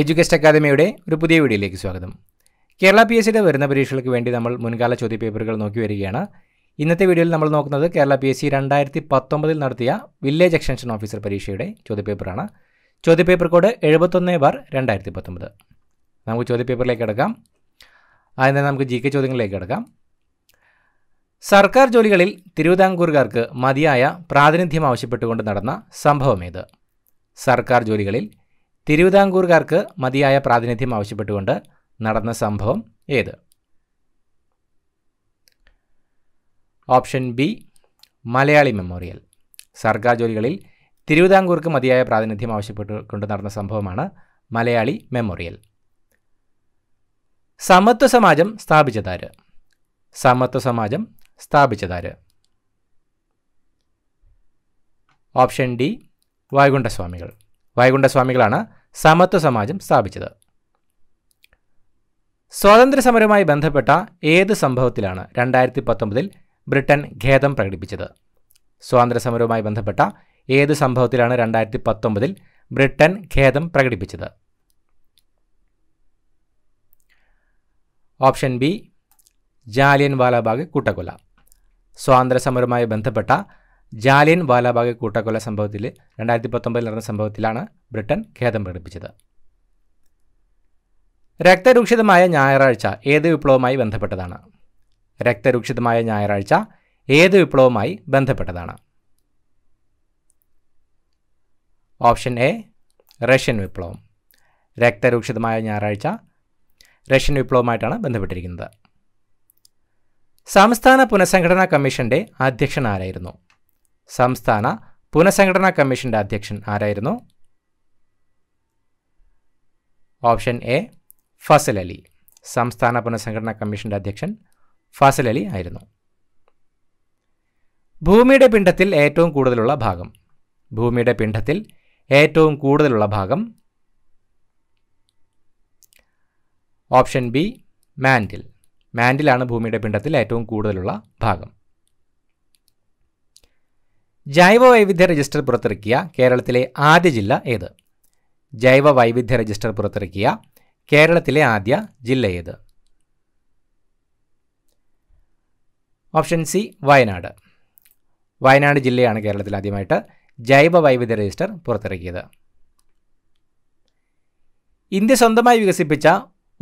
Education അക്കാദമിയുടെ ഒരു പുതിയ വീഡിയോയിലേക്ക് സ്വാഗതം കേരള പി എസ് സിയുടെ വരുന്ന പരീക്ഷകൾക്ക് വേണ്ടി നമ്മൾ മുൻകാല ചോദ്യപേപ്പറുകൾ നോക്കി വരികയാണ് ഇന്നത്തെ വീഡിയോയിൽ നമ്മൾ നോക്കുന്നത് കേരള പി എസ് സി രണ്ടായിരത്തി പത്തൊമ്പതിൽ നടത്തിയ വില്ലേജ് എക്സ്റ്റൻഷൻ ഓഫീസർ പരീക്ഷയുടെ ചോദ്യപേപ്പറാണ് ചോദ്യപേപ്പർ കോഡ് എഴുപത്തൊന്ന് ബാർ രണ്ടായിരത്തി പത്തൊമ്പത് നമുക്ക് ചോദ്യപേപ്പറിലേക്ക് കിടക്കാം അതിന് നമുക്ക് ജി കെ ചോദ്യങ്ങളിലേക്ക് കിടക്കാം സർക്കാർ ജോലികളിൽ തിരുവിതാംകൂറുകാർക്ക് മതിയായ പ്രാതിനിധ്യം ആവശ്യപ്പെട്ടുകൊണ്ട് നടന്ന സംഭവം ഏത് സർക്കാർ ജോലികളിൽ തിരുവിതാംകൂറുകാർക്ക് മതിയായ പ്രാതിനിധ്യം ആവശ്യപ്പെട്ടുകൊണ്ട് നടന്ന സംഭവം ഏത് ഓപ്ഷൻ ബി മലയാളി മെമ്മോറിയൽ സർക്കാർ ജോലികളിൽ തിരുവിതാംകൂർക്ക് മതിയായ പ്രാതിനിധ്യം ആവശ്യപ്പെട്ടുകൊണ്ട് നടന്ന സംഭവമാണ് മലയാളി മെമ്മോറിയൽ സമത്വ സമാജം സ്ഥാപിച്ചതാര് സമത്വ സമാജം സ്ഥാപിച്ചതാര് ഓപ്ഷൻ ഡി വൈകുണ്ഠസ്വാമികൾ വൈകുണ്ഠസ്വാമികളാണ് സമത്വ സമാജം സ്ഥാപിച്ചത് സ്വാതന്ത്ര്യസമരവുമായി ബന്ധപ്പെട്ട ഏത് സംഭവത്തിലാണ് രണ്ടായിരത്തി പത്തൊമ്പതിൽ ബ്രിട്ടൻ ഖേദം പ്രകടിപ്പിച്ചത് സ്വാതന്ത്ര്യസമരവുമായി ബന്ധപ്പെട്ട ഏത് സംഭവത്തിലാണ് രണ്ടായിരത്തി പത്തൊമ്പതിൽ ബ്രിട്ടൻ ഖേദം പ്രകടിപ്പിച്ചത് ഓപ്ഷൻ ബി ജാലിയൻ വാലാബാഗ് കൂട്ടക്കൊല സ്വാതന്ത്ര്യസമരവുമായി ബന്ധപ്പെട്ട ജാലിയൻ വാലാബാഗ് കൂട്ടക്കൊല സംഭവത്തിൽ രണ്ടായിരത്തി പത്തൊമ്പതിൽ നടന്ന സംഭവത്തിലാണ് ബ്രിട്ടൻ ഖേദം പ്രകടിപ്പിച്ചത് രക്തരൂക്ഷിതമായ ഞായറാഴ്ച ഏത് വിപ്ലവവുമായി ബന്ധപ്പെട്ടതാണ് രക്തരൂക്ഷിതമായ ഞായറാഴ്ച ഏത് വിപ്ലവവുമായി ബന്ധപ്പെട്ടതാണ് ഓപ്ഷൻ എ റഷ്യൻ വിപ്ലവം രക്തരൂക്ഷിതമായ ഞായറാഴ്ച റഷ്യൻ വിപ്ലവവുമായിട്ടാണ് ബന്ധപ്പെട്ടിരിക്കുന്നത് സംസ്ഥാന പുനഃസംഘടനാ കമ്മീഷന്റെ അധ്യക്ഷനാരായിരുന്നു സംസ്ഥാന പുനഃസംഘടനാ കമ്മീഷൻ്റെ അധ്യക്ഷൻ ആരായിരുന്നു ഓപ്ഷൻ എ ഫസൽ അലി സംസ്ഥാന പുനഃസംഘടനാ കമ്മീഷൻ്റെ അധ്യക്ഷൻ ഫസൽ അലി ആയിരുന്നു ഭൂമിയുടെ പിണ്ഡത്തിൽ ഏറ്റവും കൂടുതലുള്ള ഭാഗം ഭൂമിയുടെ പിണ്ഡത്തിൽ ഏറ്റവും കൂടുതലുള്ള ഭാഗം ഓപ്ഷൻ ബി മാൻഡിൽ മാൻഡിലാണ് ഭൂമിയുടെ പിണ്ഡത്തിൽ ഏറ്റവും കൂടുതലുള്ള ഭാഗം ജൈവ വൈവിധ്യ രജിസ്റ്റർ പുറത്തിറക്കിയ കേരളത്തിലെ ആദ്യ ജില്ല ഏത് ജൈവ വൈവിധ്യ രജിസ്റ്റർ പുറത്തിറക്കിയ കേരളത്തിലെ ആദ്യ ജില്ല ഏത് ഓപ്ഷൻ സി വയനാട് വയനാട് ജില്ലയാണ് കേരളത്തിൽ ആദ്യമായിട്ട് ജൈവ വൈവിധ്യ രജിസ്റ്റർ പുറത്തിറക്കിയത് ഇന്ത്യ സ്വന്തമായി വികസിപ്പിച്ച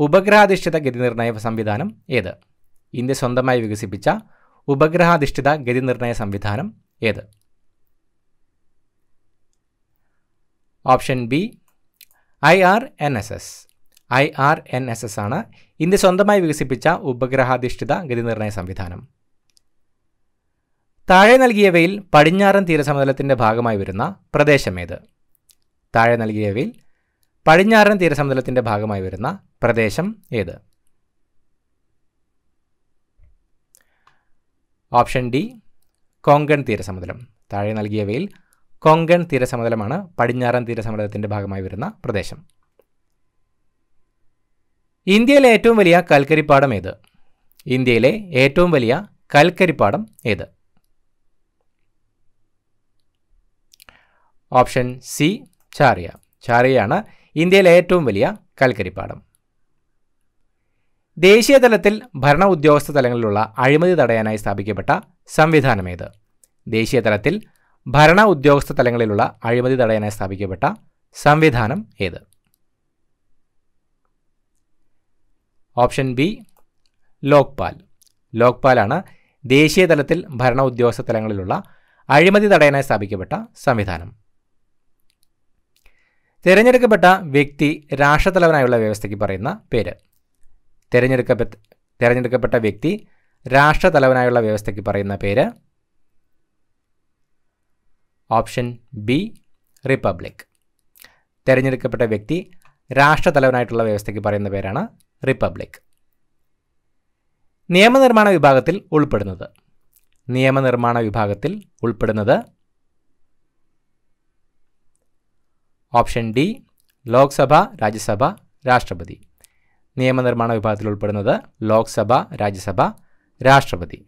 ഉപഗ്രഹാധിഷ്ഠിത ഗതിനിർണയ സംവിധാനം ഏത് ഇന്ത്യ സ്വന്തമായി വികസിപ്പിച്ച ഉപഗ്രഹാധിഷ്ഠിത ഗതിനിർണയ സംവിധാനം ഏത് option B I R N S S I R N S S ആണ് ഇന്ത്യ സ്വന്തമായി വികസിപ്പിച്ച ഉപഗ്രഹാധിഷ്ഠിത ഗതിനിർണയ സംവിധാനം താഴെ നൽകിയവയിൽ പടിഞ്ഞാറൻ തീരസമതലത്തിൻ്റെ ഭാഗമായി വരുന്ന പ്രദേശമേത് താഴെ നൽകിയവയിൽ പടിഞ്ഞാറൻ തീരസമതലത്തിൻ്റെ ഭാഗമായി വരുന്ന പ്രദേശം ഏത് ഓപ്ഷൻ ഡി കൊങ്കൺ തീരസമതലം താഴെ നൽകിയവയിൽ കൊങ്കൺ തീരസമതലമാണ് പടിഞ്ഞാറൻ തീരസമതലത്തിൻ്റെ ഭാഗമായി വരുന്ന പ്രദേശം ഇന്ത്യയിലെ ഏറ്റവും വലിയ കൽക്കരിപ്പാടം ഏത് ഇന്ത്യയിലെ ഏറ്റവും വലിയ കൽക്കരിപ്പാടം ഏത് ഓപ്ഷൻ സി ചാറിയ ചാറിയാണ് ഇന്ത്യയിലെ ഏറ്റവും വലിയ കൽക്കരിപ്പാടം ദേശീയതലത്തിൽ ഭരണ ഉദ്യോഗസ്ഥ തലങ്ങളിലുള്ള അഴിമതി തടയാനായി സ്ഥാപിക്കപ്പെട്ട സംവിധാനമേത് ദേശീയതലത്തിൽ ഭരണ ഉദ്യോഗസ്ഥ തലങ്ങളിലുള്ള അഴിമതി തടയാനായി സ്ഥാപിക്കപ്പെട്ട സംവിധാനം ഏത് ഓപ്ഷൻ ബി ലോക്പാൽ ലോക്പാലാണ് ദേശീയ തലത്തിൽ ഭരണ ഉദ്യോഗസ്ഥ തലങ്ങളിലുള്ള അഴിമതി തടയാനായി സ്ഥാപിക്കപ്പെട്ട സംവിധാനം തിരഞ്ഞെടുക്കപ്പെട്ട വ്യക്തി രാഷ്ട്രത്തലവനായുള്ള വ്യവസ്ഥയ്ക്ക് പറയുന്ന പേര് തിരഞ്ഞെടുക്കപ്പെട്ട തിരഞ്ഞെടുക്കപ്പെട്ട വ്യക്തി രാഷ്ട്രതലവനായുള്ള വ്യവസ്ഥയ്ക്ക് പറയുന്ന പേര് ഓപ്ഷൻ ബി റിപ്പബ്ലിക് തിരഞ്ഞെടുക്കപ്പെട്ട വ്യക്തി രാഷ്ട്രതലവനായിട്ടുള്ള വ്യവസ്ഥയ്ക്ക് പറയുന്ന പേരാണ് റിപ്പബ്ലിക് നിയമനിർമ്മാണ വിഭാഗത്തിൽ ഉൾപ്പെടുന്നത് നിയമനിർമ്മാണ വിഭാഗത്തിൽ ഉൾപ്പെടുന്നത് ഓപ്ഷൻ ഡി ലോക്സഭ രാജ്യസഭ രാഷ്ട്രപതി നിയമനിർമ്മാണ വിഭാഗത്തിൽ ഉൾപ്പെടുന്നത് ലോക്സഭ രാജ്യസഭ രാഷ്ട്രപതി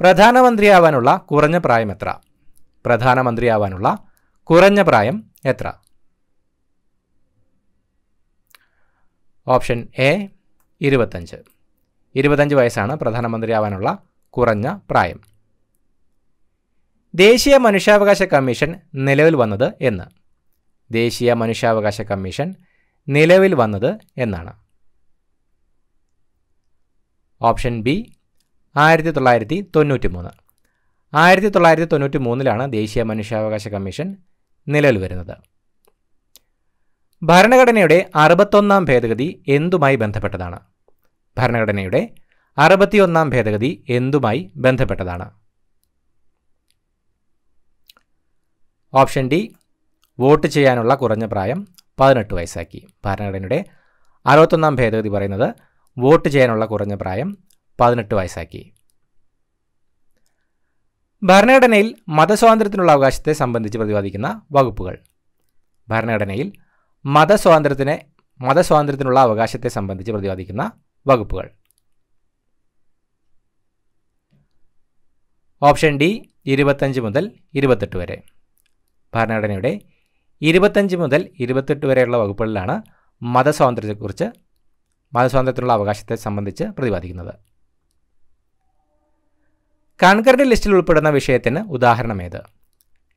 പ്രധാനമന്ത്രിയാവാനുള്ള കുറഞ്ഞ പ്രായം എത്ര പ്രധാനമന്ത്രിയാവാനുള്ള കുറഞ്ഞ പ്രായം എത്ര ഓപ്ഷൻ എ ഇരുപത്തഞ്ച് ഇരുപത്തഞ്ച് വയസ്സാണ് പ്രധാനമന്ത്രിയാവാനുള്ള കുറഞ്ഞ പ്രായം ദേശീയ മനുഷ്യാവകാശ കമ്മീഷൻ നിലവിൽ വന്നത് എന്ന് ദേശീയ മനുഷ്യാവകാശ കമ്മീഷൻ നിലവിൽ വന്നത് എന്നാണ് ഓപ്ഷൻ ബി ആയിരത്തി തൊള്ളായിരത്തി തൊണ്ണൂറ്റി മൂന്ന് ആയിരത്തി തൊള്ളായിരത്തി തൊണ്ണൂറ്റി മൂന്നിലാണ് ദേശീയ മനുഷ്യാവകാശ കമ്മീഷൻ നിലവിൽ വരുന്നത് ഭരണഘടനയുടെ അറുപത്തൊന്നാം ഭേദഗതി എന്തുമായി ബന്ധപ്പെട്ടതാണ് ഭരണഘടനയുടെ അറുപത്തിയൊന്നാം ഭേദഗതി എന്തുമായി ബന്ധപ്പെട്ടതാണ് ഓപ്ഷൻ ഡി വോട്ട് ചെയ്യാനുള്ള കുറഞ്ഞ പ്രായം പതിനെട്ട് വയസ്സാക്കി ഭരണഘടനയുടെ അറുപത്തൊന്നാം ഭേദഗതി പറയുന്നത് വോട്ട് ചെയ്യാനുള്ള കുറഞ്ഞ പ്രായം പതിനെട്ട് വയസ്സാക്കി ഭരണഘടനയിൽ മതസ്വാതന്ത്ര്യത്തിനുള്ള അവകാശത്തെ സംബന്ധിച്ച് പ്രതിപാദിക്കുന്ന വകുപ്പുകൾ ഭരണഘടനയിൽ മതസ്വാതന്ത്ര്യത്തിന് മതസ്വാതന്ത്ര്യത്തിനുള്ള അവകാശത്തെ സംബന്ധിച്ച് പ്രതിപാദിക്കുന്ന വകുപ്പുകൾ ഓപ്ഷൻ ഡി ഇരുപത്തഞ്ച് മുതൽ ഇരുപത്തെട്ട് വരെ ഭരണഘടനയുടെ ഇരുപത്തഞ്ച് മുതൽ ഇരുപത്തെട്ട് വരെയുള്ള വകുപ്പുകളിലാണ് മതസ്വാതന്ത്ര്യത്തെക്കുറിച്ച് മതസ്വാതന്ത്ര്യത്തിനുള്ള അവകാശത്തെ സംബന്ധിച്ച് പ്രതിപാദിക്കുന്നത് കൺകറന്റ് ലിസ്റ്റിൽ ഉൾപ്പെടുന്ന വിഷയത്തിന് ഉദാഹരണം ഏത്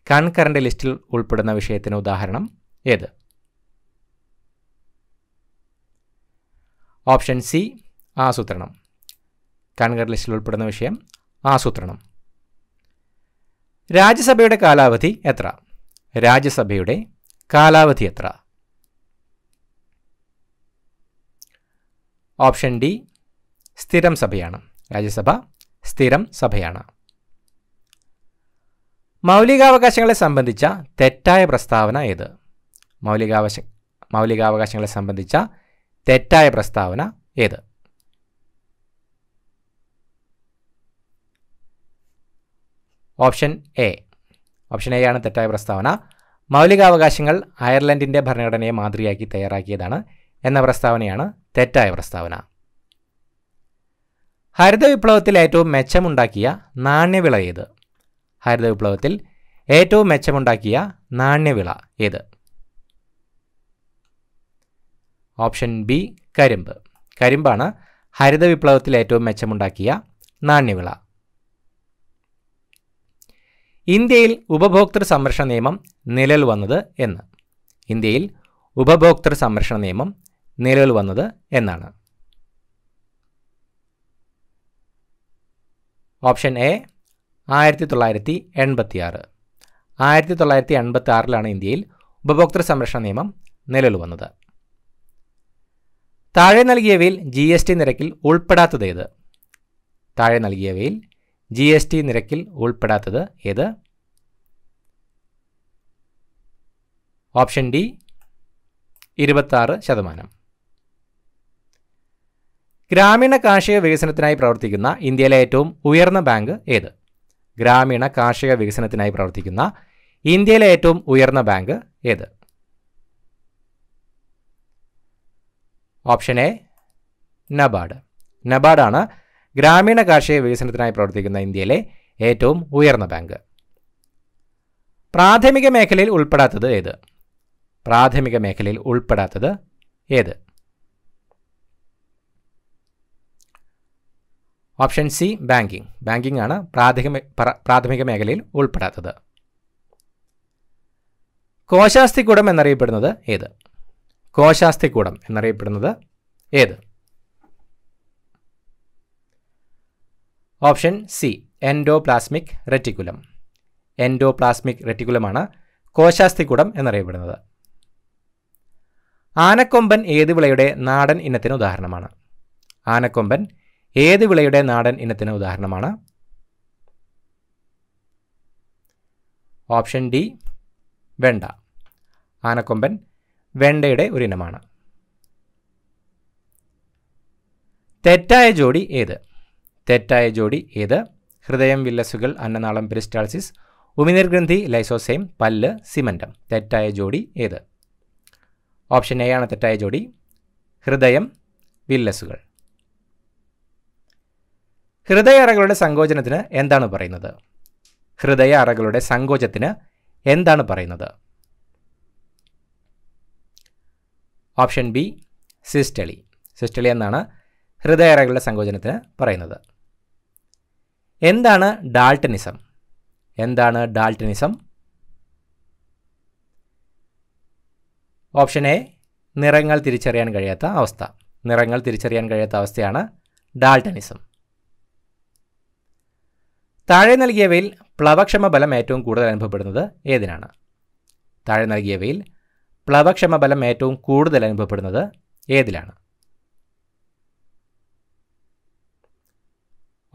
കൺകറന്റ് ലിസ്റ്റിൽ ഉൾപ്പെടുന്ന വിഷയത്തിന് ഉദാഹരണം ഏത് ഓപ്ഷൻ സി ആസൂത്രണം കൺകറന്റ് ലിസ്റ്റിൽ ഉൾപ്പെടുന്ന വിഷയം ആസൂത്രണം രാജ്യസഭയുടെ കാലാവധി എത്ര രാജ്യസഭയുടെ കാലാവധി എത്ര ഓപ്ഷൻ ഡി സ്ഥിരം സഭയാണ് രാജ്യസഭ സ്ഥിരം സഭയാണ് മൗലികാവകാശങ്ങളെ സംബന്ധിച്ച തെറ്റായ പ്രസ്താവന ഏത് മൗലികാവശ മൗലികാവകാശങ്ങളെ സംബന്ധിച്ച തെറ്റായ പ്രസ്താവന ഏത് ഓപ്ഷൻ എ ഓപ്ഷൻ എ ആണ് തെറ്റായ പ്രസ്താവന മൗലികാവകാശങ്ങൾ അയർലൻഡിൻ്റെ ഭരണഘടനയെ മാതൃകയാക്കി തയ്യാറാക്കിയതാണ് എന്ന പ്രസ്താവനയാണ് തെറ്റായ പ്രസ്താവന ഹരിത വിപ്ലവത്തിൽ ഏറ്റവും മെച്ചമുണ്ടാക്കിയ നാണ്യവിള ഏത് ഹരിത വിപ്ലവത്തിൽ ഏറ്റവും മെച്ചമുണ്ടാക്കിയ നാണ്യവിള ഏത് ഓപ്ഷൻ ബി കരിമ്പ് കരിമ്പാണ് ഹരിത വിപ്ലവത്തിൽ ഏറ്റവും മെച്ചമുണ്ടാക്കിയ നാണ്യവിള ഇന്ത്യയിൽ ഉപഭോക്തൃ സംരക്ഷണ നിയമം നിലവിൽ വന്നത് എന്ന് ഇന്ത്യയിൽ ഉപഭോക്തൃ സംരക്ഷണ നിയമം നിലവിൽ വന്നത് എന്നാണ് ഓപ്ഷൻ എ ആയിരത്തി തൊള്ളായിരത്തി എൺപത്തി ആറ് ആയിരത്തി തൊള്ളായിരത്തി എൺപത്തി ആറിലാണ് ഇന്ത്യയിൽ ഉപഭോക്തൃ സംരക്ഷണ നിയമം നിലവിൽ വന്നത് താഴെ നൽകിയവയിൽ ജി എസ് ടി നിരക്കിൽ ഉൾപ്പെടാത്തത് ഏത് താഴെ നൽകിയവയിൽ ജി എസ് ടി നിരക്കിൽ ഉൾപ്പെടാത്തത് ഏത് ഓപ്ഷൻ ഡി ഇരുപത്താറ് ശതമാനം ഗ്രാമീണ കാർഷിക വികസനത്തിനായി പ്രവർത്തിക്കുന്ന ഇന്ത്യയിലെ ഏറ്റവും ഉയർന്ന ബാങ്ക് ഏത് ഗ്രാമീണ കാർഷിക വികസനത്തിനായി പ്രവർത്തിക്കുന്ന ഇന്ത്യയിലെ ഏറ്റവും ഉയർന്ന ബാങ്ക് ഏത് ഓപ്ഷൻ എ നബാർഡ് നബാർഡാണ് ഗ്രാമീണ കാർഷിക വികസനത്തിനായി പ്രവർത്തിക്കുന്ന ഇന്ത്യയിലെ ഏറ്റവും ഉയർന്ന ബാങ്ക് പ്രാഥമിക മേഖലയിൽ ഉൾപ്പെടാത്തത് ഏത് പ്രാഥമിക മേഖലയിൽ ഉൾപ്പെടാത്തത് ഏത് ഓപ്ഷൻ സി ബാങ്കിങ് ബാങ്കിങ് ആണ് പ്രാഥമിക പ്രാഥമിക മേഖലയിൽ ഉൾപ്പെടാത്തത് കോശാസ്തിക്കൂടം എന്നറിയപ്പെടുന്നത് ഏത് കോശാസ്തിക്കൂടം എന്നറിയപ്പെടുന്നത് ഏത് option C endoplasmic reticulum endoplasmic റെറ്റിക്കുലമാണ് കോശാസ്തിക്കൂടം എന്നറിയപ്പെടുന്നത് ആനക്കൊമ്പൻ ഏത് വിളയുടെ നാടൻ ഇനത്തിന് ഉദാഹരണമാണ് ആനക്കൊമ്പൻ ഏത് വിളയുടെ നാടൻ ഇനത്തിന് ഉദാഹരണമാണ് ഓപ്ഷൻ ഡി വെണ്ട ആനക്കൊമ്പൻ വെണ്ടയുടെ ഒരു ഇനമാണ് തെറ്റായ ജോഡി ഏത് തെറ്റായ ജോഡി ഏത് ഹൃദയം വില്ലസുകൾ അന്നനാളം പെരിസ്റ്റാൾസിസ് ഉമിനീർഗ്രന്ഥി ലൈസോസെയിം പല്ല് സിമൻറ്റം തെറ്റായ ജോഡി ഏത് ഓപ്ഷൻ എ ആണ് തെറ്റായ ജോഡി ഹൃദയം വില്ലസുകൾ ഹൃദയ അറകളുടെ സങ്കോചനത്തിന് എന്താണ് പറയുന്നത് ഹൃദയ അറകളുടെ സങ്കോചത്തിന് എന്താണ് പറയുന്നത് ഓപ്ഷൻ ബി സിസ്റ്റളി സിസ്റ്റളി എന്നാണ് ഹൃദയ അറകളുടെ സങ്കോചനത്തിന് പറയുന്നത് എന്താണ് ഡാൾട്ടനിസം എന്താണ് ഡാൾട്ടനിസം ഓപ്ഷൻ എ നിറങ്ങൾ തിരിച്ചറിയാൻ കഴിയാത്ത അവസ്ഥ നിറങ്ങൾ തിരിച്ചറിയാൻ കഴിയാത്ത അവസ്ഥയാണ് ഡാൾട്ടനിസം താഴെ നൽകിയവയിൽ പ്ലവക്ഷമ ബലം ഏറ്റവും കൂടുതൽ അനുഭവപ്പെടുന്നത് ഏതിനാണ് താഴെ നൽകിയവയിൽ പ്ലവക്ഷമ ബലം ഏറ്റവും കൂടുതൽ അനുഭവപ്പെടുന്നത് ഏതിലാണ്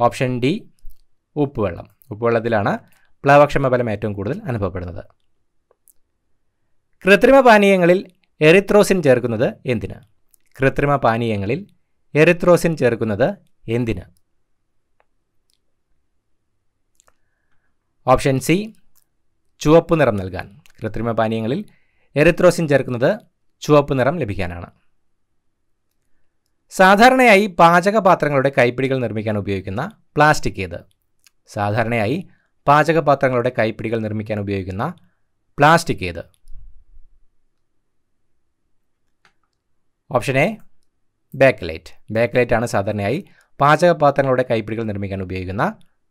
ഓപ്ഷൻ ഡി ഉപ്പുവെള്ളം ഉപ്പുവെള്ളത്തിലാണ് പ്ലവക്ഷമ ബലം ഏറ്റവും കൂടുതൽ അനുഭവപ്പെടുന്നത് കൃത്രിമ പാനീയങ്ങളിൽ എറിത്രോസിൻ ചേർക്കുന്നത് എന്തിന് കൃത്രിമ പാനീയങ്ങളിൽ എറിത്രോസിൻ ചേർക്കുന്നത് എന്തിന് ഓപ്ഷൻ സി ചുവപ്പ് നിറം നൽകാൻ കൃത്രിമ പാനീയങ്ങളിൽ എറിത്രോസിൻ ചേർക്കുന്നത് ചുവപ്പ് നിറം ലഭിക്കാനാണ് സാധാരണയായി പാചകപാത്രങ്ങളുടെ കൈപ്പിടികൾ നിർമ്മിക്കാൻ ഉപയോഗിക്കുന്ന പ്ലാസ്റ്റിക് ഏത് സാധാരണയായി പാചകപാത്രങ്ങളുടെ കൈപ്പിടികൾ നിർമ്മിക്കാൻ ഉപയോഗിക്കുന്ന പ്ലാസ്റ്റിക് ഏത് ഓപ്ഷൻ എ ബേക്കലൈറ്റ് ബേക്കലൈറ്റ് ആണ് സാധാരണയായി പാചകപാത്രങ്ങളുടെ കൈപ്പിടികൾ നിർമ്മിക്കാൻ ഉപയോഗിക്കുന്ന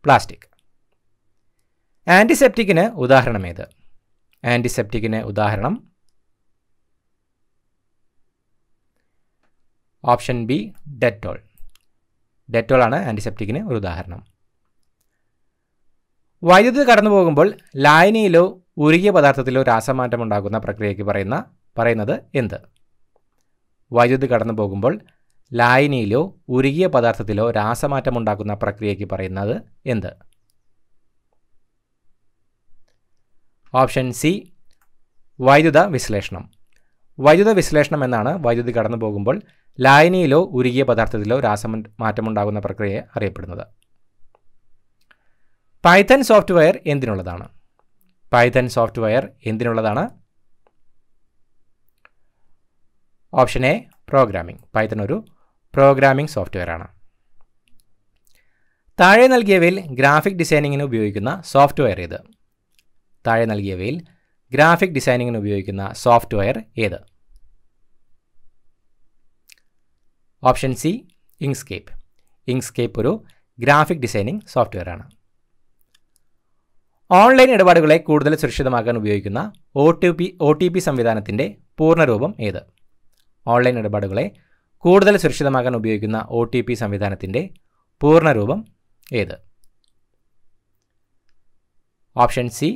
പ്ലാസ്റ്റിക് ആൻറ്റിസെപ്റ്റിക്കിന് ഉദാഹരണം ഏത് ആൻറ്റിസെപ്റ്റിക്കിന് ഉദാഹരണം ഓപ്ഷൻ ബി ഡെറ്റോൾ ഡെറ്റോൾ ആണ് ആൻറ്റിസെപ്റ്റിക്കിന് ഒരു ഉദാഹരണം വൈദ്യുതി കടന്നു പോകുമ്പോൾ ലായനിയിലോ ഉരുകിയ പദാർത്ഥത്തിലോ രാസമാറ്റം ഉണ്ടാകുന്ന പ്രക്രിയയ്ക്ക് പറയുന്ന പറയുന്നത് എന്ത് വൈദ്യുതി കടന്നു പോകുമ്പോൾ ലായനിയിലോ ഉരുകിയ പദാർത്ഥത്തിലോ രാസമാറ്റം ഉണ്ടാക്കുന്ന പ്രക്രിയയ്ക്ക് പറയുന്നത് എന്ത് ഓപ്ഷൻ സി വൈദ്യുത വിശ്ലേഷണം വൈദ്യുത വിശ്ലേഷണം എന്നാണ് വൈദ്യുതി കടന്നു പോകുമ്പോൾ ലായനിയിലോ ഉരുകിയ പദാർത്ഥത്തിലോ രാസമ മാറ്റമുണ്ടാകുന്ന പ്രക്രിയയെ അറിയപ്പെടുന്നത് പൈത്തൻ സോഫ്റ്റ്വെയർ എന്തിനുള്ളതാണ് പൈത്തൻ സോഫ്റ്റ്വെയർ എന്തിനുള്ളതാണ് ഓപ്ഷൻ എ പ്രോഗ്രാമിംഗ് പൈത്തൻ ഒരു പ്രോഗ്രാമിംഗ് സോഫ്റ്റ്വെയർ ആണ് താഴെ നൽകിയവയിൽ ഗ്രാഫിക് ഡിസൈനിങ്ങിന് ഉപയോഗിക്കുന്ന സോഫ്റ്റ്വെയർ ഏത് താഴെ നൽകിയവയിൽ ഗ്രാഫിക് ഡിസൈനിങ്ങിന് ഉപയോഗിക്കുന്ന സോഫ്റ്റ്വെയർ ഏത് ഓപ്ഷൻ സി ഇങ്സ്കേപ്പ് ഇങ്സ്കേപ്പ് ഒരു ഗ്രാഫിക് ഡിസൈനിങ് സോഫ്റ്റ്വെയർ ആണ് ഓൺലൈൻ ഇടപാടുകളെ കൂടുതൽ സുരക്ഷിതമാക്കാൻ ഉപയോഗിക്കുന്ന O T P O T P സംവിധാനത്തിൻ്റെ പൂർണ്ണരൂപം ഏത് ഓൺലൈൻ ഇടപാടുകളെ കൂടുതൽ സുരക്ഷിതമാക്കാൻ ഉപയോഗിക്കുന്ന ഒ ടി പി സംവിധാനത്തിൻ്റെ പൂർണ്ണരൂപം ഏത് option C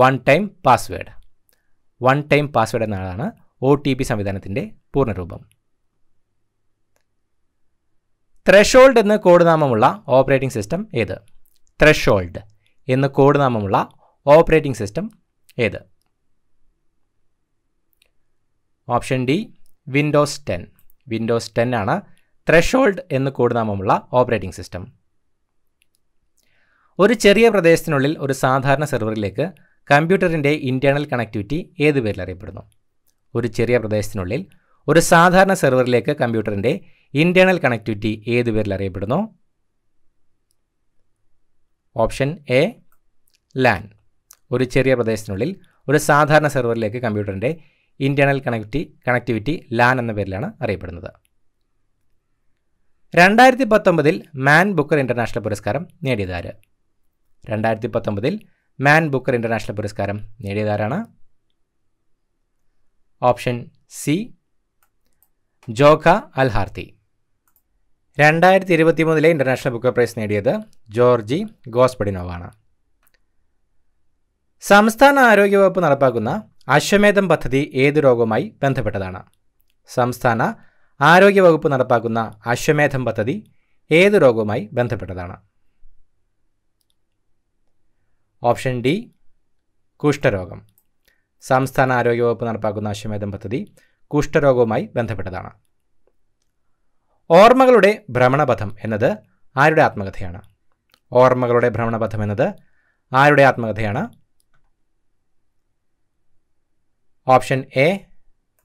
one time password one time password എന്നതാണ് ഒ ടി പി സംവിധാനത്തിൻ്റെ പൂർണ്ണരൂപം ത്രഷോൾഡ് എന്ന് കോഡ് നാമമുള്ള ഓപ്പറേറ്റിംഗ് സിസ്റ്റം ഏത് ത്രഷോൾഡ് എന്ന് കോഡ് നാമമുള്ള ഓപ്പറേറ്റിംഗ് സിസ്റ്റം ഏത് option D Windows ten Windows ten ആണ് ത്രഷോൾഡ് എന്ന് കോഡ് നാമമുള്ള ഓപ്പറേറ്റിംഗ് സിസ്റ്റം ഒരു ചെറിയ പ്രദേശത്തിനുള്ളിൽ ഒരു സാധാരണ സെർവറിലേക്ക് കമ്പ്യൂട്ടറിൻ്റെ ഇൻറ്റേർണൽ കണക്ടിവിറ്റി ഏത് പേരിൽ അറിയപ്പെടുന്നു ഒരു ചെറിയ പ്രദേശത്തിനുള്ളിൽ ഒരു സാധാരണ സെർവറിലേക്ക് കമ്പ്യൂട്ടറിൻ്റെ ഇൻറ്റേർണൽ കണക്ടിവിറ്റി ഏത് പേരിൽ അറിയപ്പെടുന്നു ഓപ്ഷൻ എ ലാൻ ഒരു ചെറിയ പ്രദേശത്തിനുള്ളിൽ ഒരു സാധാരണ സെർവറിലേക്ക് കമ്പ്യൂട്ടറിൻ്റെ ഇൻറ്റേർണൽ കണക്ടി കണക്ടിവിറ്റി ലാൻ എന്ന പേരിലാണ് അറിയപ്പെടുന്നത് രണ്ടായിരത്തി പത്തൊമ്പതിൽ മാൻ ബുക്കർ ഇൻ്റർനാഷണൽ പുരസ്കാരം നേടിയതാർ രണ്ടായിരത്തി പത്തൊമ്പതിൽ മാൻ ബുക്കർ ഇൻ്റർനാഷണൽ പുരസ്കാരം നേടിയതാരാണ് ഓപ്ഷൻ സി ജോഖ അൽ ഹാർത്തി രണ്ടായിരത്തി ഇരുപത്തി മൂന്നിലെ ഇൻ്റർനാഷണൽ ബുക്ക് പ്രൈസ് നേടിയത് ജോർജി ഗോസ്പഡിനോവാണ് സംസ്ഥാന ആരോഗ്യവകുപ്പ് നടപ്പാക്കുന്ന അശ്വമേധം പദ്ധതി ഏത് രോഗവുമായി ബന്ധപ്പെട്ടതാണ് സംസ്ഥാന ആരോഗ്യവകുപ്പ് നടപ്പാക്കുന്ന അശ്വമേധം പദ്ധതി ഏത് രോഗവുമായി ബന്ധപ്പെട്ടതാണ് ഓപ്ഷൻ ഡി കുഷ്ഠരോഗം സംസ്ഥാന ആരോഗ്യവകുപ്പ് നടപ്പാക്കുന്ന അശ്വമേധം പദ്ധതി കുഷ്ഠരോഗവുമായി ബന്ധപ്പെട്ടതാണ് ഓർമ്മകളുടെ ഭ്രമണപഥം എന്നത് ആരുടെ ആത്മകഥയാണ് ഓർമ്മകളുടെ ഭ്രമണപഥം എന്നത് ആരുടെ ആത്മകഥയാണ് ഓപ്ഷൻ എ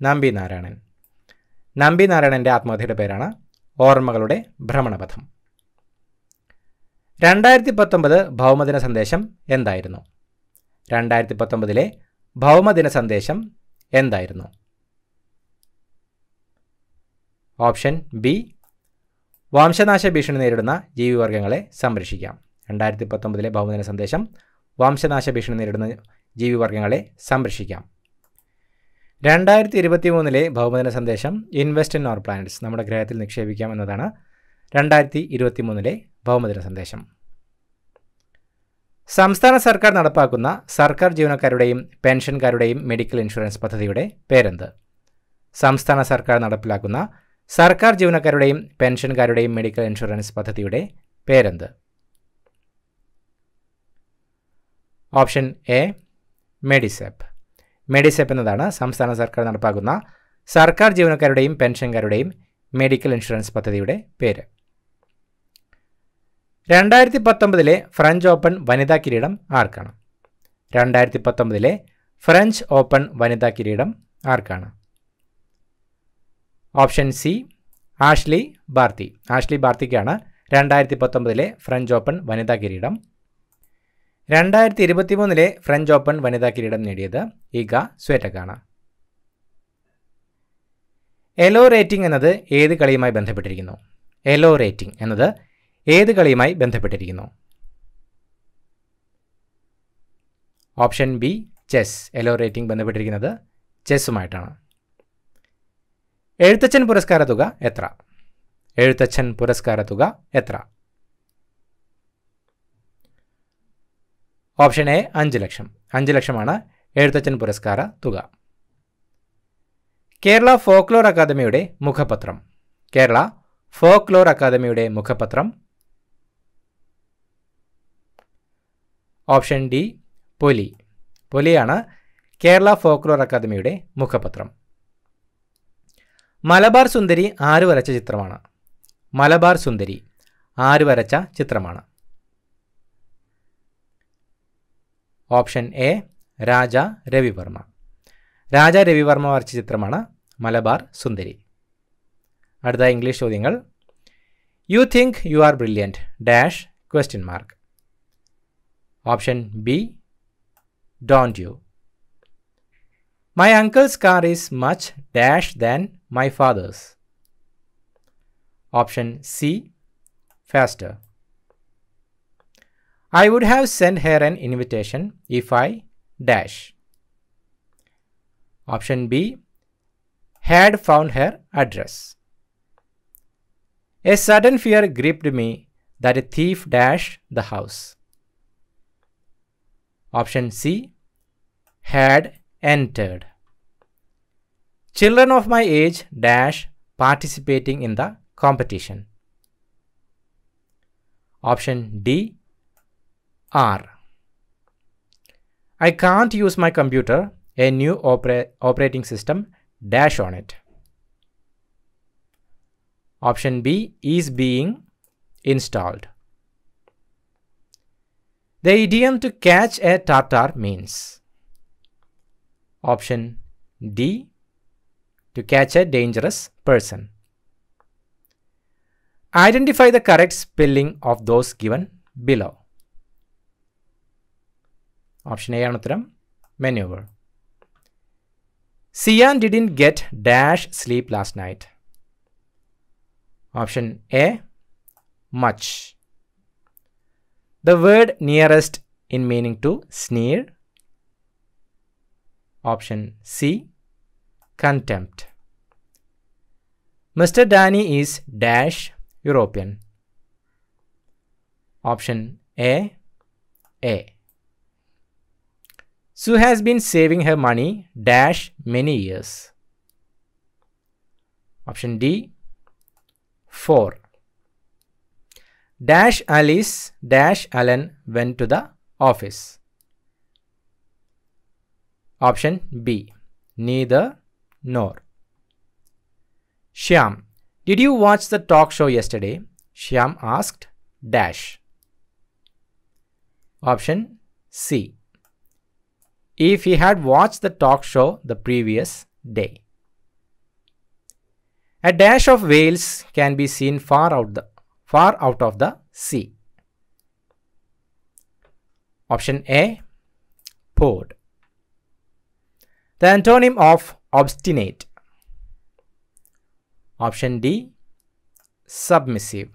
നമ്പി നാരായണൻ നമ്പി നാരായണൻ്റെ ആത്മകഥയുടെ പേരാണ് ഓർമ്മകളുടെ ഭ്രമണപഥം രണ്ടായിരത്തി പത്തൊമ്പത് ഭൗമദിന സന്ദേശം എന്തായിരുന്നു രണ്ടായിരത്തി പത്തൊമ്പതിലെ ഭൗമദിന സന്ദേശം എന്തായിരുന്നു ഓപ്ഷൻ ബി വംശനാശ ഭീഷണി നേരിടുന്ന ജീവിവർഗങ്ങളെ സംരക്ഷിക്കാം രണ്ടായിരത്തി പത്തൊമ്പതിലെ ഭൗമദിന സന്ദേശം വംശനാശ ഭീഷണി നേരിടുന്ന ജീവിവർഗങ്ങളെ സംരക്ഷിക്കാം രണ്ടായിരത്തി ഇരുപത്തി മൂന്നിലെ ഭൗമദിന സന്ദേശം ഇൻവെസ്റ്റ് ഇൻ അവർ പ്ലാനറ്റ്സ് നമ്മുടെ ഗ്രഹത്തിൽ നിക്ഷേപിക്കാം എന്നതാണ് രണ്ടായിരത്തി ഇരുപത്തി മൂന്നിലെ ഭൗമദിന സന്ദേശം സംസ്ഥാന സർക്കാർ നടപ്പാക്കുന്ന സർക്കാർ ജീവനക്കാരുടെയും പെൻഷൻകാരുടെയും മെഡിക്കൽ ഇൻഷുറൻസ് പദ്ധതിയുടെ പേരെന്ത് സംസ്ഥാന സർക്കാർ നടപ്പിലാക്കുന്ന സർക്കാർ ജീവനക്കാരുടെയും പെൻഷൻകാരുടെയും മെഡിക്കൽ ഇൻഷുറൻസ് പദ്ധതിയുടെ പേരെന്ത് ഓപ്ഷൻ എ മെഡിസെപ്പ് മെഡിസെപ്പ് എന്നതാണ് സംസ്ഥാന സർക്കാർ നടപ്പാക്കുന്ന സർക്കാർ ജീവനക്കാരുടെയും പെൻഷൻകാരുടെയും മെഡിക്കൽ ഇൻഷുറൻസ് പദ്ധതിയുടെ പേര് രണ്ടായിരത്തി പത്തൊമ്പതിലെ ഫ്രഞ്ച് ഓപ്പൺ വനിതാ കിരീടം ആർക്കാണ് രണ്ടായിരത്തി പത്തൊമ്പതിലെ ഫ്രഞ്ച് ഓപ്പൺ വനിതാ കിരീടം ആർക്കാണ് option C Ashleigh Barty Ashleigh ബാർത്തിക്കാണ് രണ്ടായിരത്തി പത്തൊമ്പതിലെ ഫ്രഞ്ച് ഓപ്പൺ വനിതാ കിരീടം രണ്ടായിരത്തി മൂന്നിലെ ഫ്രഞ്ച് ഓപ്പൺ വനിതാ കിരീടം നേടിയത് ഇഗ സ്വേറ്റക്കാണ് എലോ റേറ്റിംഗ് എന്നത് ഏത് കളിയുമായി ബന്ധപ്പെട്ടിരിക്കുന്നു എലോ റേറ്റിംഗ് എന്നത് ഏത് കളിയുമായി ബന്ധപ്പെട്ടിരിക്കുന്നു option B chess Elo rating ബന്ധപ്പെട്ടിരിക്കുന്നത് ചെസ്സുമായിട്ടാണ് എഴുത്തച്ഛൻ പുരസ്കാര തുക എത്ര എഴുത്തച്ഛൻ പുരസ്കാര തുക എത്ര ഓപ്ഷൻ എ അഞ്ച് ലക്ഷം അഞ്ച് ലക്ഷമാണ് എഴുത്തച്ഛൻ പുരസ്കാര തുക കേരള ഫോക്ലോർ അക്കാദമിയുടെ മുഖപത്രം കേരള ഫോക്ലോർ അക്കാദമിയുടെ മുഖപത്രം ഓപ്ഷൻ ഡി പൊലി പൊലിയാണ് കേരള ഫോക്ലോർ അക്കാദമിയുടെ മുഖപത്രം മലബാർ സുന്ദരി ആര് വരച്ച ചിത്രമാണ് മലബാർ സുന്ദരി ആര് വരച്ച ചിത്രമാണ് ഓപ്ഷൻ എ രാജ രവിവർമ്മ രാജ രവിവർമ്മ വരച്ച ചിത്രമാണ് മലബാർ സുന്ദരി അടുത്ത ഇംഗ്ലീഷ് ചോദ്യങ്ങൾ you think you are brilliant dash question mark Option B, don't you? My uncle's car is much dash than my father's. Option C, faster. I would have sent her an invitation if I dash. Option B, had found her address. A sudden fear gripped me that a thief dashed the house. Option C had entered. Children of my age dash participating in the competition. Option D are. I can't use my computer, a new operating system dash on it. Option B is being installed. The idiom to catch a tartar means Option D. To catch a dangerous person. Identify the correct spelling of those given below. Option A Anutram, maneuver. Sian didn't get dash sleep last night. Option A much. The word nearest in meaning to sneer. Option C. Contempt. Mr. Danny is dash European. Option A. A. Sue has been saving her money dash many years. Option D. 4 dash Alice dash Allen went to the office. Option B. Neither nor. Shyam, did you watch the talk show yesterday? Shyam asked dash. Option C. If he had watched the talk show the previous day. A dash of whales can be seen far out the far out of the sea. Option A, poured. The antonym of obstinate. Option D, submissive.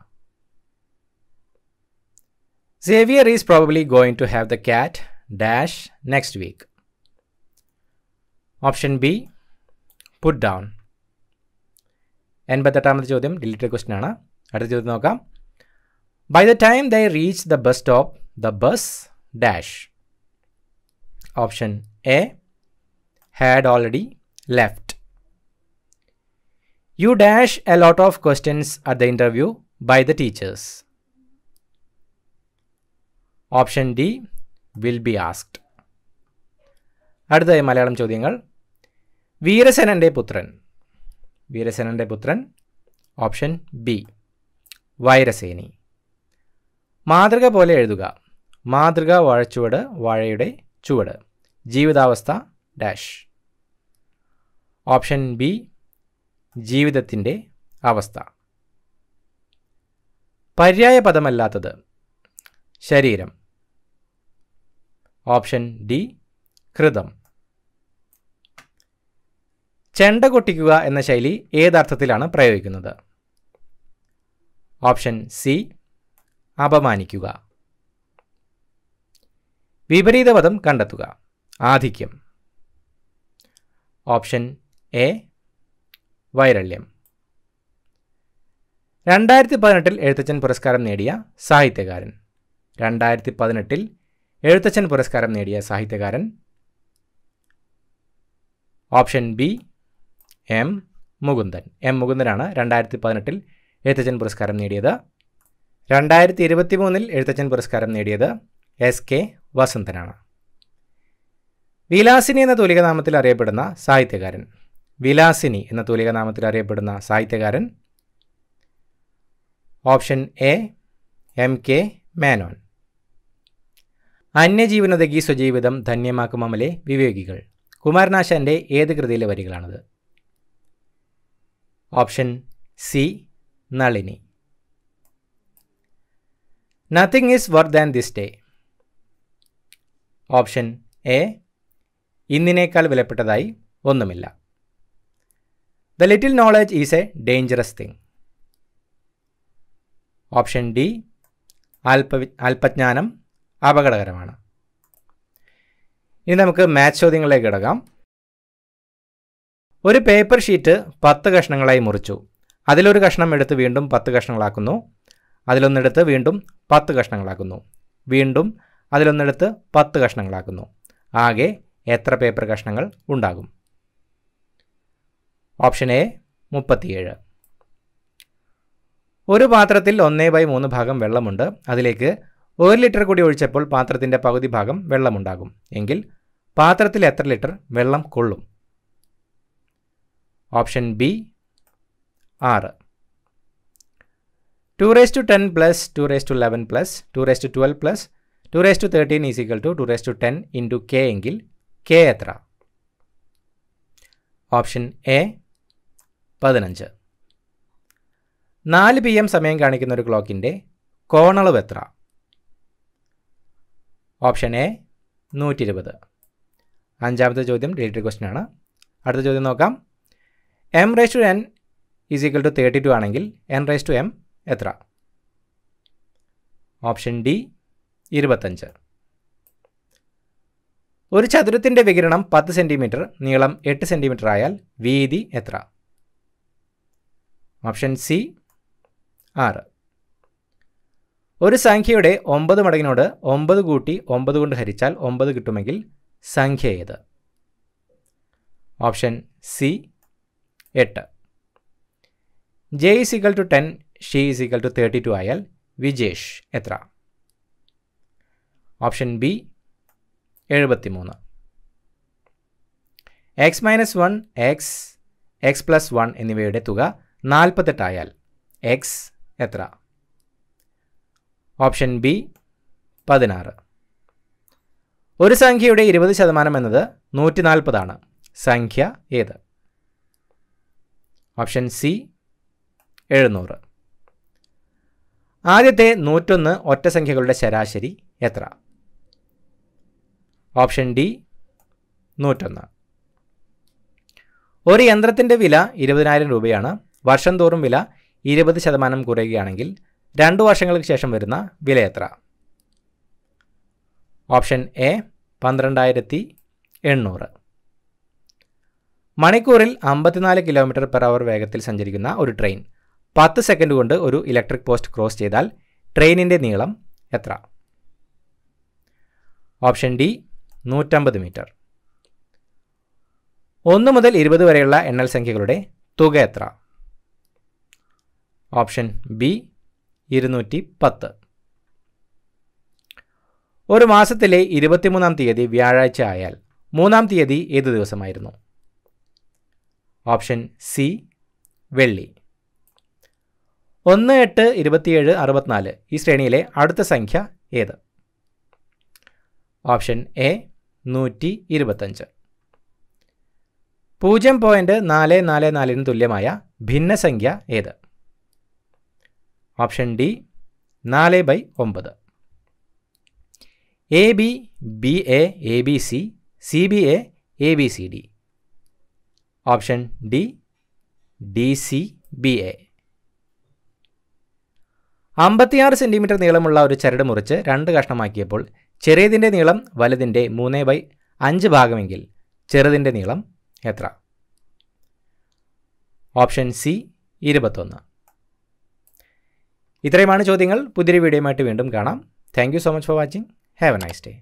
Xavier is probably going to have the cat dash next week. Option B, put down. Put by എൺപത്തെട്ടാമത്തെ ചോദ്യം deleted question ആണ് by the time they reach the bus stop, the bus dash. Option A had already left. You dash a lot of questions at the interview by the teachers. Option D will be asked. Adhaya Malayalam Chodhiyangal. Veerasenande Putran. Veerasenande Putran. Option B. വൈരസേനി മാതൃക പോലെ എഴുതുക മാതൃക വാഴച്ചുവട് വാഴയുടെ ചുവട് ജീവിതാവസ്ഥ dash option B ജീവിതത്തിൻ്റെ അവസ്ഥ പര്യായ പദമല്ലാത്തത് ശരീരം ഓപ്ഷൻ ഡി കൃതം ചെണ്ട കൊട്ടിക്കുക എന്ന ശൈലി ഏതർത്ഥത്തിലാണ് പ്രയോഗിക്കുന്നത് ഓപ്ഷൻ സി അപമാനിക്കുക വിപരീതപദം കണ്ടെത്തുക ആധിക്യം ഓപ്ഷൻ എ വൈരള്യം രണ്ടായിരത്തി പതിനെട്ടിൽ എഴുത്തച്ഛൻ പുരസ്കാരം നേടിയ സാഹിത്യകാരൻ രണ്ടായിരത്തി പതിനെട്ടിൽ എഴുത്തച്ഛൻ പുരസ്കാരം നേടിയ സാഹിത്യകാരൻ option B M Mukundan M മുകുന്ദനാണ് രണ്ടായിരത്തി പതിനെട്ടിൽ എഴുത്തച്ഛൻ പുരസ്കാരം നേടിയത് രണ്ടായിരത്തി ഇരുപത്തി മൂന്നിൽ എഴുത്തച്ഛൻ പുരസ്കാരം നേടിയത് എസ് കെ വസന്തനാണ് വിലാസിനി എന്ന തൂലികനാമത്തിൽ അറിയപ്പെടുന്ന സാഹിത്യകാരൻ വിലാസിനി എന്ന തൂലികനാമത്തിൽ അറിയപ്പെടുന്ന സാഹിത്യകാരൻ option A M K Menon അന്യജീവനൊതുക്കി സ്വജീവിതം ധന്യമാക്കും അമലെ വിവേകികൾ കുമാരനാശാൻ്റെ ഏത് കൃതിയിലെ വരികളാണത് option C Nalini nothing is worse than this day option A ഇന്നിനേക്കാൾ വിലപ്പെട്ടതായി ഒന്നുമില്ല the little knowledge is a dangerous thing option D അല്പ അല്പജ്ഞാനം അപകടകരമാണ് ഇനി നമുക്ക് മാത്സ് ചോദ്യങ്ങളിലേക്ക് കിടക്കാം ഒരു പേപ്പർ ഷീറ്റ് പത്ത് കഷ്ണങ്ങളായി മുറിച്ചു അതിലൊരു കഷ്ണം എടുത്ത് വീണ്ടും പത്ത് കഷ്ണങ്ങളാക്കുന്നു അതിലൊന്നെടുത്ത് വീണ്ടും പത്ത് കഷ്ണങ്ങളാക്കുന്നു വീണ്ടും അതിലൊന്നെടുത്ത് പത്ത് കഷ്ണങ്ങളാക്കുന്നു ആകെ എത്ര പേപ്പർ കഷ്ണങ്ങൾ ഉണ്ടാകും ഓപ്ഷൻ എ മുപ്പത്തിയേഴ് ഒരു പാത്രത്തിൽ ഒന്നേ ബൈ മൂന്ന് ഭാഗം വെള്ളമുണ്ട് അതിലേക്ക് ഒരു ലിറ്റർ കൂടി ഒഴിച്ചപ്പോൾ പാത്രത്തിൻ്റെ പകുതി ഭാഗം വെള്ളമുണ്ടാകും എങ്കിൽ പാത്രത്തിൽ എത്ര ലിറ്റർ വെള്ളം കൊള്ളും ഓപ്ഷൻ ബി ആറ് two raise to ten plus two raise to eleven plus two raise to twelve plus two raise to thirteen is equal to two raise to ten into K എങ്കിൽ K എത്ര option A പതിനഞ്ച് നാല് P M സമയം കാണിക്കുന്ന ഒരു ക്ലോക്കിൻ്റെ കോണളവ് എത്ര option A നൂറ്റി ഇരുപത് അഞ്ചാമത്തെ ചോദ്യം റിലേറ്റഡ് ക്വസ്റ്റ്യൻ ആണ് അടുത്ത ചോദ്യം നോക്കാം M raise to N is equal to thirty two ആണെങ്കിൽ എൻ റൈസ് ടു എം എത്ര ഓപ്ഷൻ ഡി ഇരുപത്തഞ്ച് ഒരു ചതുരത്തിൻ്റെ വികിരണം പത്ത് സെൻറ്റിമീറ്റർ നീളം എട്ട് സെൻറ്റിമീറ്റർ ആയാൽ വീതി എത്ര ഓപ്ഷൻ സി ആറ് ഒരു സംഖ്യയുടെ ഒമ്പത് മടങ്ങിനോട് ഒമ്പത് കൂട്ടി ഒമ്പത് കൊണ്ട് ഹരിച്ചാൽ ഒമ്പത് കിട്ടുമെങ്കിൽ സംഖ്യ ഏത് ഓപ്ഷൻ സി എട്ട് J is equal to ten she is equal to thirty two ആയാൽ വിജേഷ് എത്ര ഓപ്ഷൻ ബി എഴുപത്തി മൂന്ന് X minus one X X plus one എന്നിവയുടെ തുക നാൽപ്പത്തെട്ടായാൽ എക്സ് എത്ര ഓപ്ഷൻ ബി പതിനാറ് ഒരു സംഖ്യയുടെ ഇരുപത് ശതമാനം എന്നത് നൂറ്റി നാൽപ്പതാണ് സംഖ്യ ഏത് ഓപ്ഷൻ സി എഴുന്നൂറ് ആദ്യത്തെ നൂറ്റൊന്ന് ഒറ്റസംഖ്യകളുടെ ശരാശരി എത്ര ഓപ്ഷൻ ഡി നൂറ്റൊന്ന് ഒരു യന്ത്രത്തിൻ്റെ വില ഇരുപതിനായിരം രൂപയാണ് വർഷം തോറും വില ഇരുപത് ശതമാനം കുറയുകയാണെങ്കിൽ രണ്ടു വർഷങ്ങൾക്ക് ശേഷം വരുന്ന വില എത്ര ഓപ്ഷൻ എ പന്ത്രണ്ടായിരത്തി എണ്ണൂറ് മണിക്കൂറിൽ അമ്പത്തിനാല് കിലോമീറ്റർ പെർ അവർ വേഗത്തിൽ സഞ്ചരിക്കുന്ന ഒരു ട്രെയിൻ പത്ത് സെക്കൻഡ് കൊണ്ട് ഒരു ഇലക്ട്രിക് പോസ്റ്റ് ക്രോസ് ചെയ്താൽ ട്രെയിനിൻ്റെ നീളം എത്ര ഓപ്ഷൻ ഡി നൂറ്റമ്പത് മീറ്റർ ഒന്ന് മുതൽ ഇരുപത് വരെയുള്ള എണ്ണൽ സംഖ്യകളുടെ തുക എത്ര ഓപ്ഷൻ ബി ഇരുന്നൂറ്റി പത്ത് ഒരു മാസത്തിലെ ഇരുപത്തിമൂന്നാം തീയതി വ്യാഴാഴ്ച ആയാൽ മൂന്നാം തീയതി ഏത് ദിവസമായിരുന്നു ഓപ്ഷൻ സി വെള്ളി ഒന്ന് എട്ട് ഇരുപത്തിയേഴ് അറുപത്തിനാല് ഈ ശ്രേണിയിലെ അടുത്ത സംഖ്യ ഏത് ഓപ്ഷൻ എ നൂറ്റി ഇരുപത്തഞ്ച് പൂജ്യം പോയിൻറ്റ് നാല് നാല് നാലിന് തുല്യമായ ഭിന്നസംഖ്യ ഏത് ഓപ്ഷൻ ഡി നാല് ബൈ ഒമ്പത് A B B A A B C C B A A B C D option D D C B A അമ്പത്തിയാറ് സെൻറ്റിമീറ്റർ നീളമുള്ള ഒരു ചരട് മുറിച്ച് രണ്ട് കഷ്ണമാക്കിയപ്പോൾ ചെറിയതിൻ്റെ നീളം വലുതിൻ്റെ മൂന്ന് ബൈ അഞ്ച് ഭാഗമെങ്കിൽ ചെറുതിൻ്റെ നീളം എത്ര ഓപ്ഷൻ സി ഇരുപത്തൊന്ന് ഇത്രയുമാണ് ചോദ്യങ്ങൾ പുതിയൊരു വീഡിയോയുമായിട്ട് വീണ്ടും കാണാം thank so much for watching have a nice day